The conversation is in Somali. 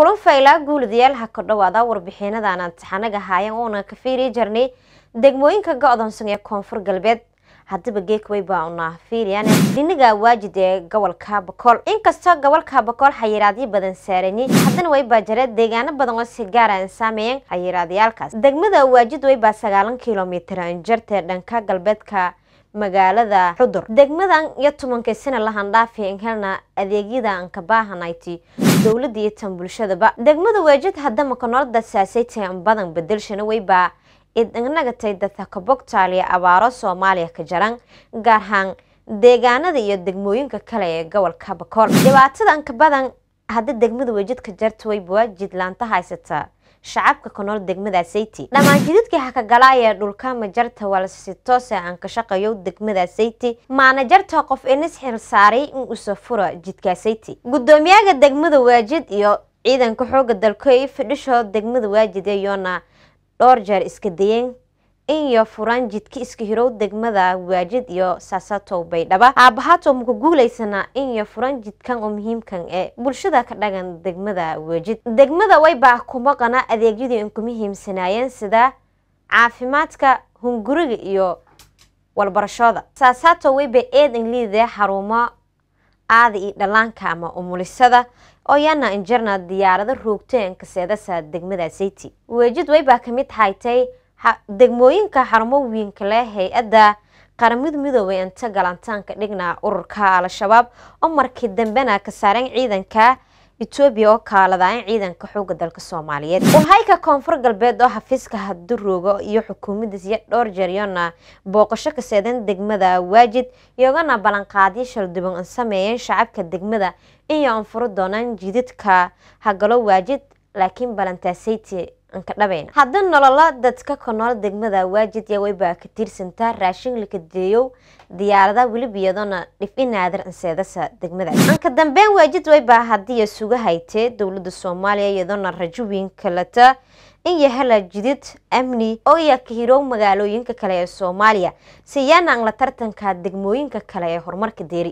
kulan faylaa guuladayaal ha ka dhowaada warbixinadan aan taxanaga haayeen oona ka fiiri jirnay degmooyinka go-doonsan ee koonfur galbeed haddiba geekawey baa una fiiriyaan dhinaga waajid ee gobolka bakool inkastoo gobolka bakool xayiraadyo badan saarani haddana way baa deegaano badan oo si gaara ah aan saameeyeen xayiraadayaalkaas degmada waajid way baa sagaalan kilomitir aan jirtee dhanka galbeedka magaalada xudur degmadan iyo tobankii sana lahan dhaafi an helna adeegyada aan ka baahanayti dowladda iyo tan bulshadaba degmada weejid haddama konoolda saasay tayan badan bedelshana weyba id ignagatay datakabogtaaliya abaaro soomaaliya ka jaran gaarhaan deegaanada iyo degmooyinka kale ee gobolka bakool dhibaatadan ka badan hadda degmada wejadka jartaway buwaajid laanta haysataa shacabka ku nool degmada sayti dhammaan jidadkii hakagalaaya dhulkama jarta toose aan ka shaqeeyo degmada sayti maana jarta qof inis xil saaray in usa fura jidka sayti guddoomiyaaga degmada waajid iyo ciidanka xooga dalkoy fidhisho degmada waajid yoona dhowr jeer iska dayeen iyo furanjidka iska hirow degmada waajid iyo saasaatow baydhaba aabbahaatow muka guulaysana inyo jidkan oo muhiimkan ee bulshada ka dhagan degmada waajid degmada wayba kuma qana adeegyadii in ku muhiimsanaayeen sida caafimaadka hunguriga iyo walbarashooda saasaatow wayba eed in ingliidee xarumo aada iyo dhallaanka ama umulisada oo yana injarna diyaarado roogteen degmada sayti waajid waybaa ka mid haytay degmooyinka xarumo leh hay-adda qaramid midoobay inta galantaanka dhignaa ururka al-shabaab oo markii dambena ka saareen ciidanka etoobiya oo kaaladayn ciidanka xooga dalka soomaaliyeed wahayka koonfur galbeed oo xafiiska hadurooga iyo xukuumadda siya dhowr jeryona booqasho ka seedan degmada waajid iyagana ballanqaadyo shalduban an sameeyeen shacabka degmada inay anfuri doonaan jididka hagalo waajid laakiin ballantaasayte hadda nolola dadka ku nool degmada waajid yawey baa ka tiirsantaa raashin lakadeeyow diyaarada welib iyadona dhif inaadir anseedasa degmadaas anka dambeyn waajid wey baa haddiiya suga haytee dowladda soomaaliya iyadoona rajoweyn kalata in yahela jidid amni oo iyo ka hiroow magaalooyinka kale ee soomaaliya siyaana an la tartanka degmooyinka kale ee horumarka deeri